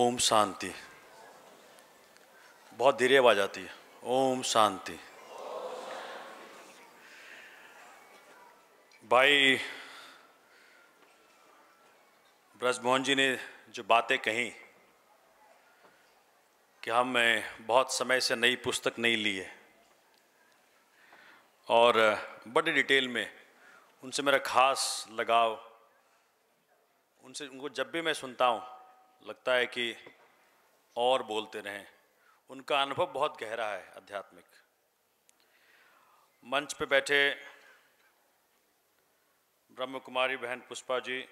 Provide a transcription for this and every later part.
ओम शांति बहुत धीरे आवाज आती है ओम शांति भाई ब्रजमोहन जी ने जो बातें कही कि हम बहुत समय से नई पुस्तक नहीं ली है और बड़े डिटेल में उनसे मेरा खास लगाव उनसे उनको जब भी मैं सुनता हूँ लगता है कि और बोलते रहें उनका अनुभव बहुत गहरा है आध्यात्मिक मंच पे बैठे ब्रह्म कुमारी बहन पुष्पा जी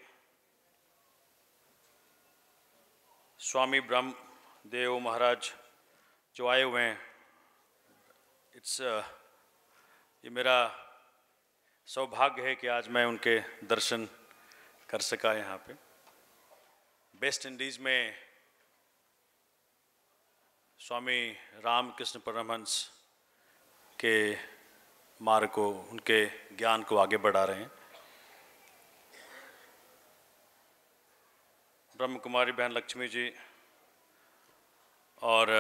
स्वामी ब्रह्म देव महाराज जो आए हुए हैं इट्स ये मेरा सौभाग्य है कि आज मैं उनके दर्शन कर सका यहाँ पे वेस्ट इंडीज़ में स्वामी रामकृष्ण परमहंस के मार्ग को उनके ज्ञान को आगे बढ़ा रहे हैं ब्रह्म कुमारी बहन लक्ष्मी जी और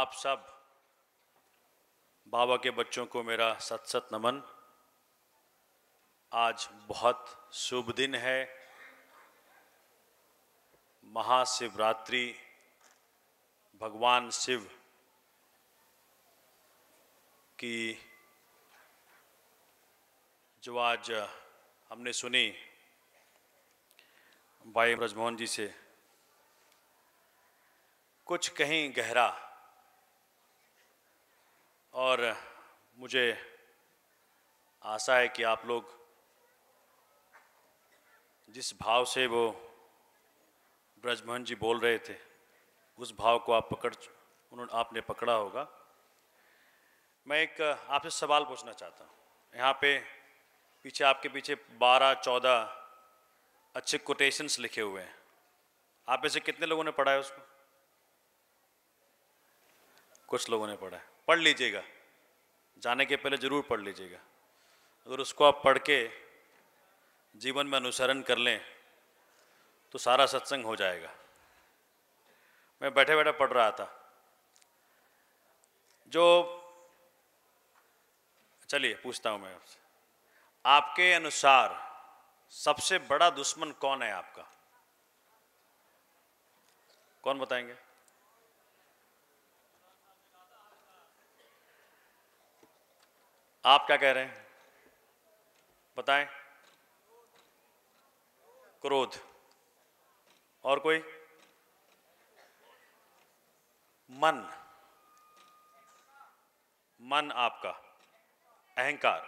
आप सब बाबा के बच्चों को मेरा सत सत नमन आज बहुत शुभ दिन है महाशिवरात्रि भगवान शिव की जो आज हमने सुनी भाई ब्रजमोहन जी से कुछ कहीं गहरा और मुझे आशा है कि आप लोग जिस भाव से वो ब्रजमोहन जी बोल रहे थे उस भाव को आप पकड़ उन्होंने आपने पकड़ा होगा मैं एक आपसे सवाल पूछना चाहता हूँ यहाँ पे पीछे आपके पीछे बारह चौदह अच्छे कोटेशंस लिखे हुए हैं आप ऐसे कितने लोगों ने पढ़ा है उसको कुछ लोगों ने पढ़ा है पढ़ लीजिएगा जाने के पहले ज़रूर पढ़ लीजिएगा अगर उसको आप पढ़ के जीवन में अनुसरण कर लें तो सारा सत्संग हो जाएगा मैं बैठे बैठे पढ़ रहा था जो चलिए पूछता हूं मैं आपसे आपके अनुसार सबसे बड़ा दुश्मन कौन है आपका कौन बताएंगे आप क्या कह रहे हैं बताएं क्रोध और कोई मन मन आपका अहंकार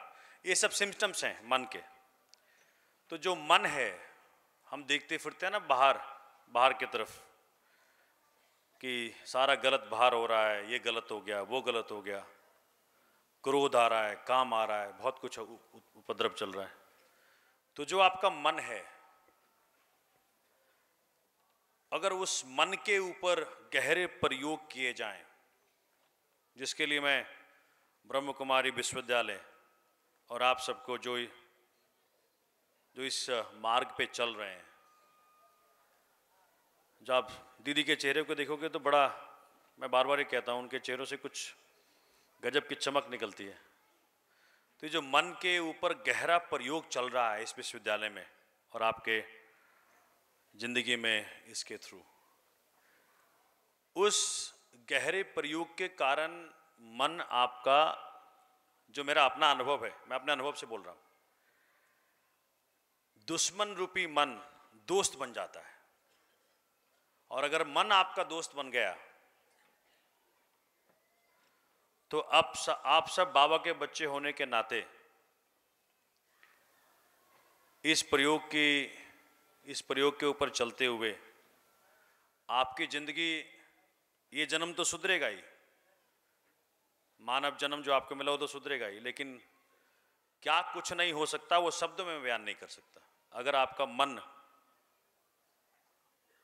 ये सब सिम्टम्स हैं मन के तो जो मन है हम देखते फिरते हैं ना बाहर बाहर की तरफ कि सारा गलत बाहर हो रहा है ये गलत हो गया वो गलत हो गया क्रोध आ रहा है काम आ रहा है बहुत कुछ उपद्रव चल रहा है तो जो आपका मन है अगर उस मन के ऊपर गहरे प्रयोग किए जाएं, जिसके लिए मैं ब्रह्म कुमारी विश्वविद्यालय और आप सबको जो जो इस मार्ग पे चल रहे हैं जब आप दीदी के चेहरे को देखोगे तो बड़ा मैं बार बार ये कहता हूँ उनके चेहरों से कुछ गजब की चमक निकलती है तो जो मन के ऊपर गहरा प्रयोग चल रहा है इस विश्वविद्यालय में और आपके जिंदगी में इसके थ्रू उस गहरे प्रयोग के कारण मन आपका जो मेरा अपना अनुभव है मैं अपने अनुभव से बोल रहा हूं दुश्मन रूपी मन दोस्त बन जाता है और अगर मन आपका दोस्त बन गया तो आप सब आप सब बाबा के बच्चे होने के नाते इस प्रयोग की इस प्रयोग के ऊपर चलते हुए आपकी ज़िंदगी ये जन्म तो सुधरेगा ही मानव जन्म जो आपको मिला वो तो सुधरेगा ही लेकिन क्या कुछ नहीं हो सकता वो शब्द में बयान नहीं कर सकता अगर आपका मन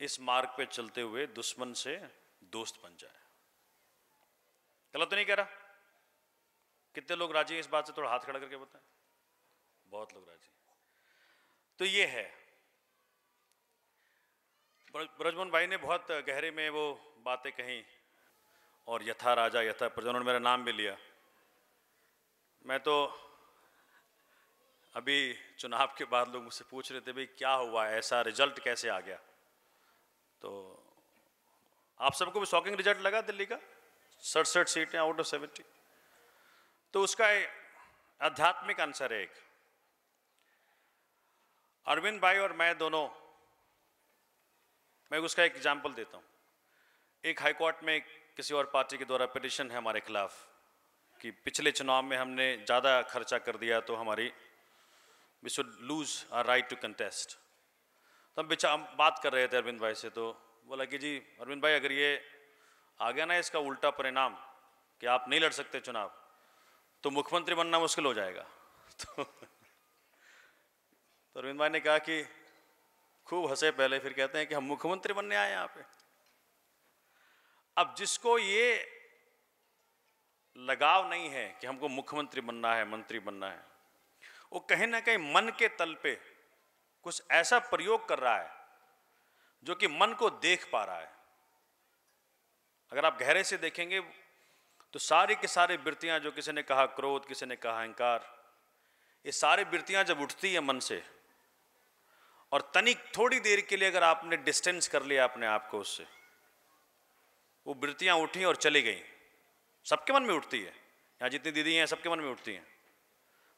इस मार्ग पे चलते हुए दुश्मन से दोस्त बन जाए गलत तो नहीं कह रहा कितने लोग राजी हैं इस बात से थोड़ा हाथ खड़ा करके बताएं बहुत लोग राजी तो ये है ब्रजमोहन भाई ने बहुत गहरे में वो बातें कही और यथा राजा यथा प्रजन ने मेरा नाम भी लिया मैं तो अभी चुनाव के बाद लोग मुझसे पूछ रहे थे भाई क्या हुआ ऐसा रिजल्ट कैसे आ गया तो आप सबको भी शॉकिंग रिजल्ट लगा दिल्ली का सड़सठ सीटें आउट ऑफ सेवेंटी तो उसका आध्यात्मिक आंसर है एक अरविंद भाई और मैं दोनों मैं उसका एक एग्जाम्पल देता हूँ एक हाईकोर्ट में किसी और पार्टी के द्वारा पिटिशन है हमारे खिलाफ कि पिछले चुनाव में हमने ज़्यादा खर्चा कर दिया तो हमारी we should lose our right to contest तो हम बिचा बात कर रहे थे अरविंद भाई से तो बोला कि जी अरविंद भाई अगर ये आ गया ना इसका उल्टा परिणाम कि आप नहीं लड़ सकते चुनाव तो मुख्यमंत्री बनना मुश्किल हो जाएगा तो, तो अरविंद भाई ने कहा कि खूब हंसे पहले फिर कहते हैं कि हम मुख्यमंत्री बनने आए यहां पे अब जिसको ये लगाव नहीं है कि हमको मुख्यमंत्री बनना है मंत्री बनना है वो कहीं ना कहीं मन के तल पे कुछ ऐसा प्रयोग कर रहा है जो कि मन को देख पा रहा है अगर आप गहरे से देखेंगे तो सारी के सारी वृत्तियां जो किसी ने कहा क्रोध किसी ने कहा अहंकार ये सारी वृत्तियां जब उठती है मन से और तनिक थोड़ी देर के लिए अगर आपने डिस्टेंस कर लिया अपने आप को उससे वो वृत्तियां उठी और चली गई सबके मन में उठती है यहां जितनी दीदी हैं सबके मन में उठती हैं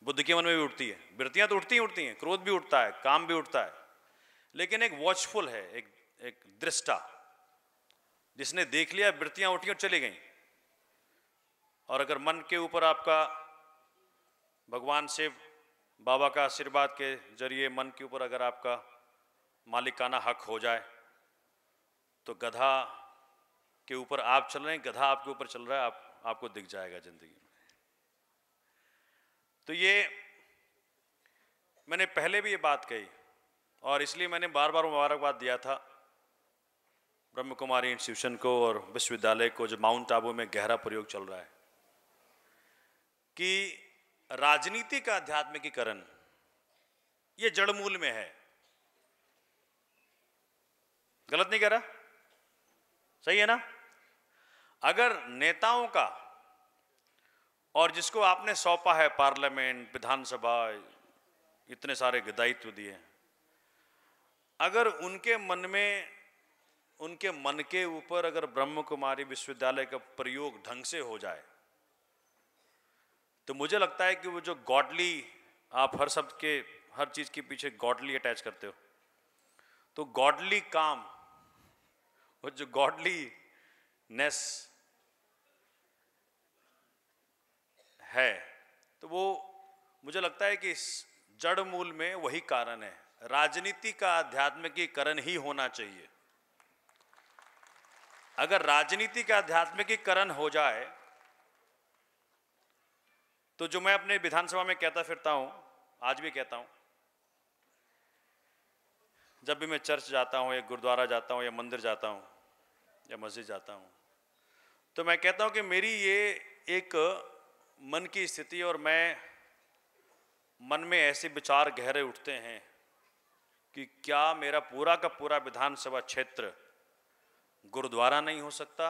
बुद्ध के मन में भी उठती है वृत्तियां तो उठती ही उठती हैं क्रोध भी उठता है काम भी उठता है लेकिन एक वॉचफुल है एक एक दृष्टा जिसने देख लिया वृत्तियां उठी और चली गई और अगर मन के ऊपर आपका भगवान शिव बाबा का आशीर्वाद के जरिए मन के ऊपर अगर आपका मालिकाना हक हो जाए तो गधा के ऊपर आप चल रहे हैं गधा आपके ऊपर चल रहा है आप आपको दिख जाएगा जिंदगी में तो ये मैंने पहले भी ये बात कही और इसलिए मैंने बार बार मुबारकबाद दिया था ब्रह्म कुमारी इंस्टीट्यूशन को और विश्वविद्यालय को जो माउंट आबू में गहरा प्रयोग चल रहा है कि राजनीति का आध्यात्मिकीकरण ये जड़मूल में है गलत नहीं कह रहा सही है ना अगर नेताओं का और जिसको आपने सौंपा है पार्लियामेंट विधानसभा इतने सारे दायित्व दिए हैं अगर उनके मन में उनके मन के ऊपर अगर ब्रह्म कुमारी विश्वविद्यालय का प्रयोग ढंग से हो जाए तो मुझे लगता है कि वो जो गॉडली आप हर शब्द के हर चीज़ के पीछे गॉडली अटैच करते हो तो गॉडली काम और जो गॉडली नेस है तो वो मुझे लगता है कि इस जड़ मूल में वही कारण है राजनीति का आध्यात्मिकीकरण ही होना चाहिए अगर राजनीति का आध्यात्मिकीकरण हो जाए तो जो मैं अपने विधानसभा में कहता फिरता हूँ आज भी कहता हूँ जब भी मैं चर्च जाता हूँ या गुरुद्वारा जाता हूँ या मंदिर जाता हूँ या मस्जिद जाता हूँ तो मैं कहता हूँ कि मेरी ये एक मन की स्थिति और मैं मन में ऐसे विचार गहरे उठते हैं कि क्या मेरा पूरा का पूरा विधानसभा क्षेत्र गुरुद्वारा नहीं हो सकता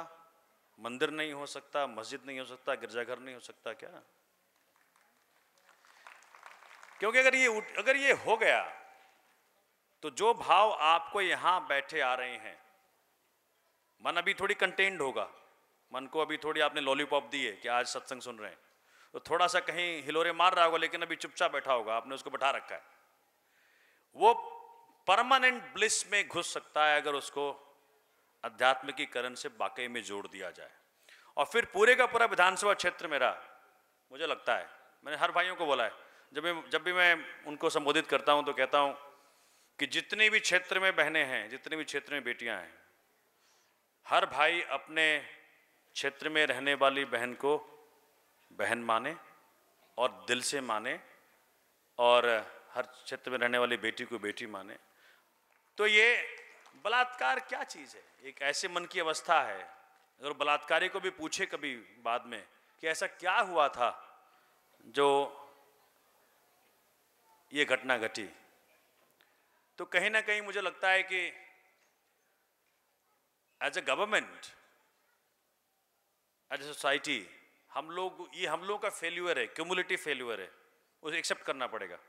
मंदिर नहीं हो सकता मस्जिद नहीं हो सकता गिरजाघर नहीं हो सकता क्या क्योंकि अगर ये अगर ये हो गया तो जो भाव आपको यहां बैठे आ रहे हैं मन अभी थोड़ी कंटेन्ड होगा मन को अभी थोड़ी आपने लॉलीपॉप दी है कि आज सत्संग सुन रहे हैं तो थोड़ा सा कहीं हिलोरे मार रहा होगा लेकिन अभी चुपचाप बैठा होगा आपने उसको बैठा रखा है वो परमानेंट ब्लिस में घुस सकता है अगर उसको अध्यात्मिकीकरण से वाकई में जोड़ दिया जाए और फिर पूरे का पूरा विधानसभा क्षेत्र मेरा मुझे लगता है मैंने हर भाइयों को बोला है जब मैं जब भी मैं उनको संबोधित करता हूं तो कहता हूं कि जितने भी क्षेत्र में बहनें हैं जितने भी क्षेत्र में बेटियां हैं हर भाई अपने क्षेत्र में रहने वाली बहन को बहन माने और दिल से माने और हर क्षेत्र में रहने वाली बेटी को बेटी माने तो ये बलात्कार क्या चीज़ है एक ऐसे मन की अवस्था है अगर बलात्कारी को भी पूछे कभी बाद में कि ऐसा क्या हुआ था जो ये घटना घटी तो कहीं ना कहीं मुझे लगता है कि as a government as a society हम लोग ये हम लोगों का फेल्यूअर है क्यूमुलेटिव फेल्यूअर है उसे एक्सेप्ट करना पड़ेगा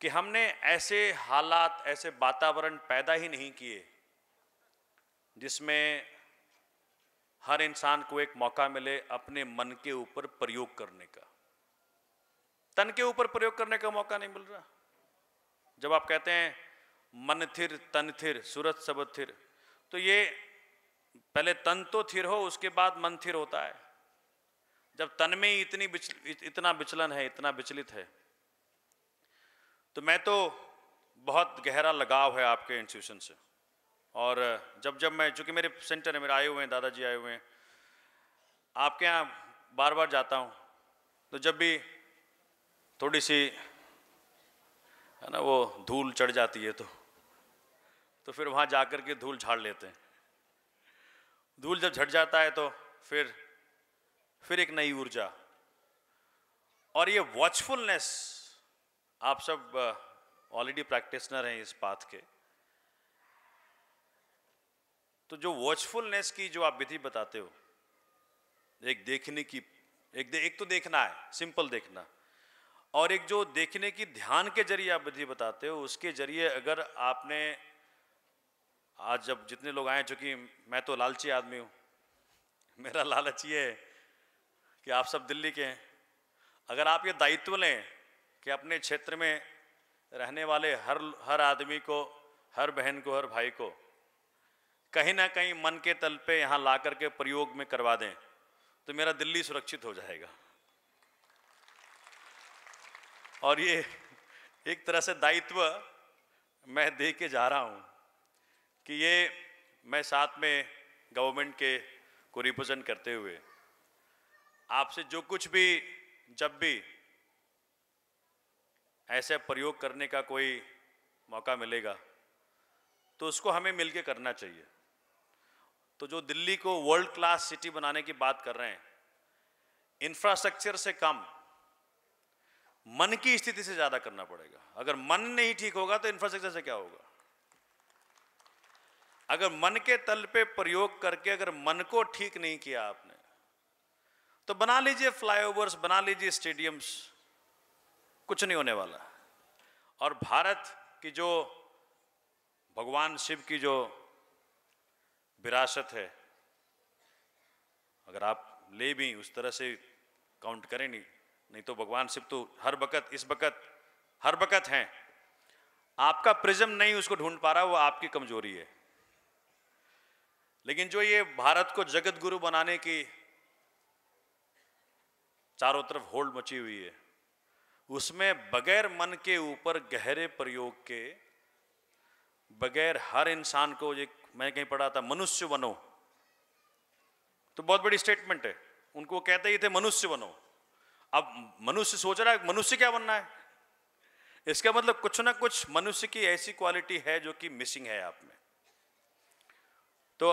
कि हमने ऐसे हालात ऐसे वातावरण पैदा ही नहीं किए जिसमें हर इंसान को एक मौका मिले अपने मन के ऊपर प्रयोग करने का तन के ऊपर प्रयोग करने का मौका नहीं मिल रहा जब आप कहते हैं मन थिर तन थिर सूरत सब थिर तो ये पहले तन तो थिर हो उसके बाद मन थिर होता है जब तन में ही इतनी बिचल, इतना विचलन है इतना विचलित है तो मैं तो बहुत गहरा लगाव है आपके इंस्टीट्यूशन से और जब जब मैं चूँकि मेरे सेंटर है मेरे आए हुए हैं दादाजी आए हुए हैं आपके यहाँ बार बार जाता हूँ तो जब भी थोड़ी सी है ना वो धूल चढ़ जाती है तो तो फिर वहाँ जा कर के धूल झाड़ लेते हैं धूल जब झट जाता है तो फिर फिर एक नई ऊर्जा और ये वॉचफुलनेस आप सब ऑलरेडी प्रैक्टिसनर हैं इस पाथ के तो जो वॉचफुलनेस की जो आप विधि बताते हो एक देखने की एक दे, एक तो देखना है सिंपल देखना और एक जो देखने की ध्यान के जरिए आप विधि बताते हो उसके जरिए अगर आपने आज जब जितने लोग आए चूंकि मैं तो लालची आदमी हूँ मेरा लालच ये है कि आप सब दिल्ली के हैं अगर आप ये दायित्व लें कि अपने क्षेत्र में रहने वाले हर हर आदमी को हर बहन को हर भाई को कहीं ना कहीं मन के तल पे यहाँ ला के प्रयोग में करवा दें तो मेरा दिल्ली सुरक्षित हो जाएगा और ये एक तरह से दायित्व मैं दे के जा रहा हूँ कि ये मैं साथ में गवर्नमेंट के को रिप्रजेंट करते हुए आपसे जो कुछ भी जब भी ऐसे प्रयोग करने का कोई मौका मिलेगा तो उसको हमें मिलके करना चाहिए तो जो दिल्ली को वर्ल्ड क्लास सिटी बनाने की बात कर रहे हैं इंफ्रास्ट्रक्चर से कम मन की स्थिति से ज्यादा करना पड़ेगा अगर मन नहीं ठीक होगा तो इंफ्रास्ट्रक्चर से क्या होगा अगर मन के तल पे प्रयोग करके अगर मन को ठीक नहीं किया आपने तो बना लीजिए फ्लाईओवर्स बना लीजिए स्टेडियम्स कुछ नहीं होने वाला और भारत की जो भगवान शिव की जो विरासत है अगर आप ले भी उस तरह से काउंट करें नहीं नहीं तो भगवान शिव तो हर वक़्त इस वक़्त हर वक़्त हैं आपका प्रिज्म नहीं उसको ढूंढ पा रहा वो आपकी कमजोरी है लेकिन जो ये भारत को जगत गुरु बनाने की चारों तरफ होल्ड मची हुई है उसमें बगैर मन के ऊपर गहरे प्रयोग के बगैर हर इंसान को एक मैं कहीं पढ़ा था मनुष्य बनो तो बहुत बड़ी स्टेटमेंट है उनको कहते ही थे मनुष्य बनो अब मनुष्य सोच रहा है मनुष्य क्या बनना है इसका मतलब कुछ ना कुछ मनुष्य की ऐसी क्वालिटी है जो कि मिसिंग है आप में तो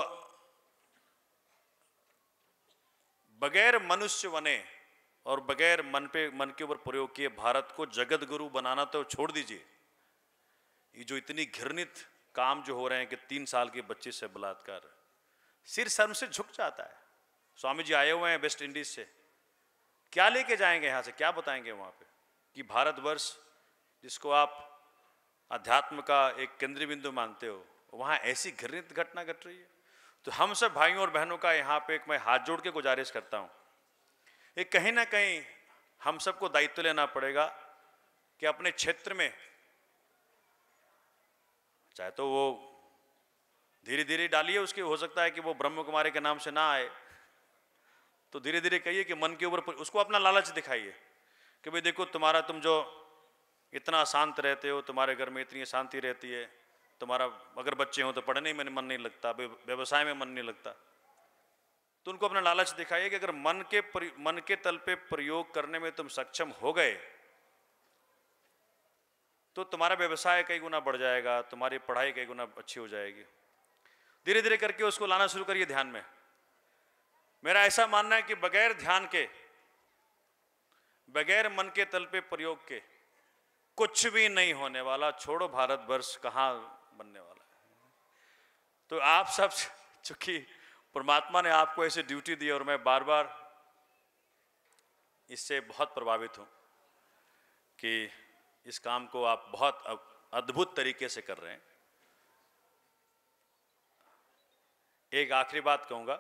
बगैर मनुष्य बने और बगैर मन पे मन के ऊपर प्रयोग किए भारत को जगत गुरु बनाना तो छोड़ दीजिए ये जो इतनी घृणित काम जो हो रहे हैं कि तीन साल के बच्चे से बलात्कार सिर शर्म से झुक जाता है स्वामी जी आए हुए हैं वेस्ट इंडीज से क्या लेके जाएंगे यहाँ से क्या बताएंगे वहां पे कि भारतवर्ष जिसको आप अध्यात्म का एक केंद्रीय बिंदु मानते हो वहां ऐसी घृणित घटना घट रही है तो हम सब भाइयों और बहनों का यहाँ पे एक मैं हाथ जोड़ के गुजारिश करता हूं एक कहीं ना कहीं हम सबको दायित्व लेना पड़ेगा कि अपने क्षेत्र में चाहे तो वो धीरे धीरे डालिए उसके हो सकता है कि वो ब्रह्म कुमारी के नाम से ना आए तो धीरे धीरे कहिए कि मन के ऊपर उसको अपना लालच दिखाइए कि भाई देखो तुम्हारा तुम जो इतना शांत रहते हो तुम्हारे घर में इतनी शांति रहती है तुम्हारा अगर बच्चे हो तो पढ़ने में मन नहीं लगता व्यवसाय में मन नहीं लगता तो उनको अपना लालच दिखाइए कि अगर मन के मन के तल पे प्रयोग करने में तुम सक्षम हो गए तो तुम्हारा व्यवसाय कई गुना बढ़ जाएगा तुम्हारी पढ़ाई कई गुना अच्छी हो जाएगी धीरे धीरे करके उसको लाना शुरू करिए ध्यान में मेरा ऐसा मानना है कि बगैर ध्यान के बगैर मन के तल पे प्रयोग के कुछ भी नहीं होने वाला छोड़ो भारतवर्ष कहाँ बनने वाला है तो आप सब चूंकि परमात्मा ने आपको ऐसी ड्यूटी दी और मैं बार बार इससे बहुत प्रभावित हूँ कि इस काम को आप बहुत अद्भुत तरीके से कर रहे हैं एक आखिरी बात कहूँगा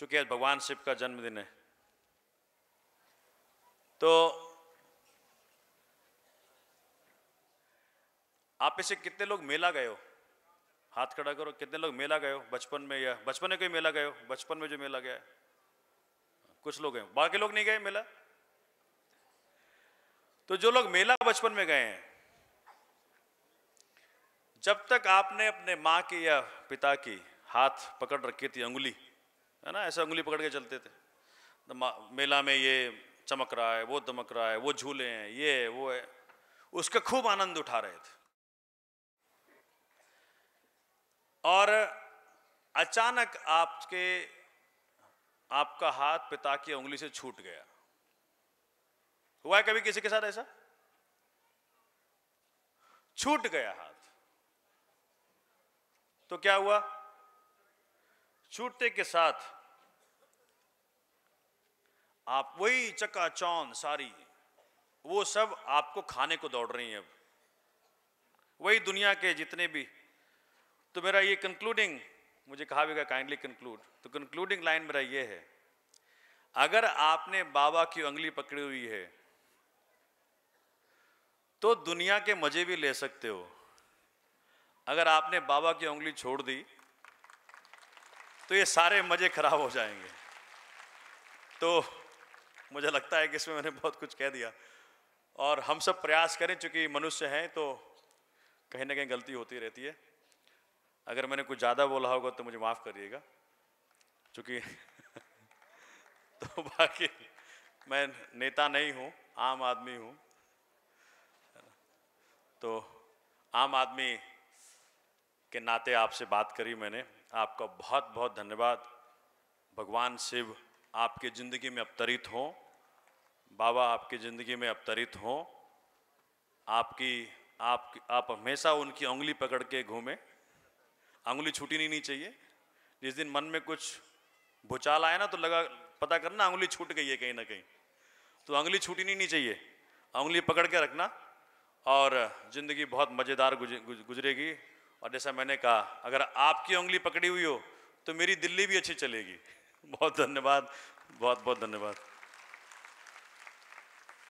चूंकि आज भगवान शिव का जन्मदिन है तो आप इसे कितने लोग मेला गए हो हाथ खड़ा करो कितने लोग मेला गए हो बचपन में या बचपन में कोई मेला गए हो बचपन में जो मेला गया है कुछ लोग हैं बाकी लोग नहीं गए मेला तो जो लोग मेला बचपन में गए हैं जब तक आपने अपने माँ की या पिता की हाथ पकड़ रखी थी उंगली है ना ऐसा उंगली पकड़ के चलते थे तो मेला में ये चमक रहा है वो दमक रहा है वो झूले हैं ये है वो है उसका खूब आनंद उठा रहे थे और अचानक आपके आपका हाथ पिता की उंगली से छूट गया हुआ है कभी किसी के साथ ऐसा छूट गया हाथ तो क्या हुआ छूटते के साथ आप वही चक्का चौन सारी वो सब आपको खाने को दौड़ रही हैं अब वही दुनिया के जितने भी तो मेरा ये कंक्लूडिंग मुझे कहा भी काइंडली कंक्लूड तो कंक्लूडिंग लाइन मेरा ये है अगर आपने बाबा की उंगली पकड़ी हुई है तो दुनिया के मजे भी ले सकते हो अगर आपने बाबा की उंगली छोड़ दी तो ये सारे मज़े खराब हो जाएंगे तो मुझे लगता है कि इसमें मैंने बहुत कुछ कह दिया और हम सब प्रयास करें चूंकि मनुष्य हैं तो कहीं ना कहीं गलती होती रहती है अगर मैंने कुछ ज़्यादा बोला होगा तो मुझे माफ़ करिएगा चूंकि तो बाकी मैं नेता नहीं हूँ आम आदमी हूँ तो आम आदमी के नाते आपसे बात करी मैंने आपका बहुत बहुत धन्यवाद भगवान शिव आपके ज़िंदगी में अवतरित हों बाबा आपके ज़िंदगी में अवतरित हों आपकी आप आप हमेशा उनकी उंगली पकड़ के घूमें उंगली छूटी नहीं, नहीं चाहिए जिस दिन मन में कुछ भूचाल आए ना तो लगा पता करना उंगली छूट गई है कहीं ना कहीं तो उंगली छूटी नहीं, नहीं चाहिए उंगली पकड़ के रखना और ज़िंदगी बहुत मज़ेदार गुजरेगी और जैसा मैंने कहा अगर आपकी उंगली पकड़ी हुई हो तो मेरी दिल्ली भी अच्छी चलेगी बहुत धन्यवाद बहुत बहुत धन्यवाद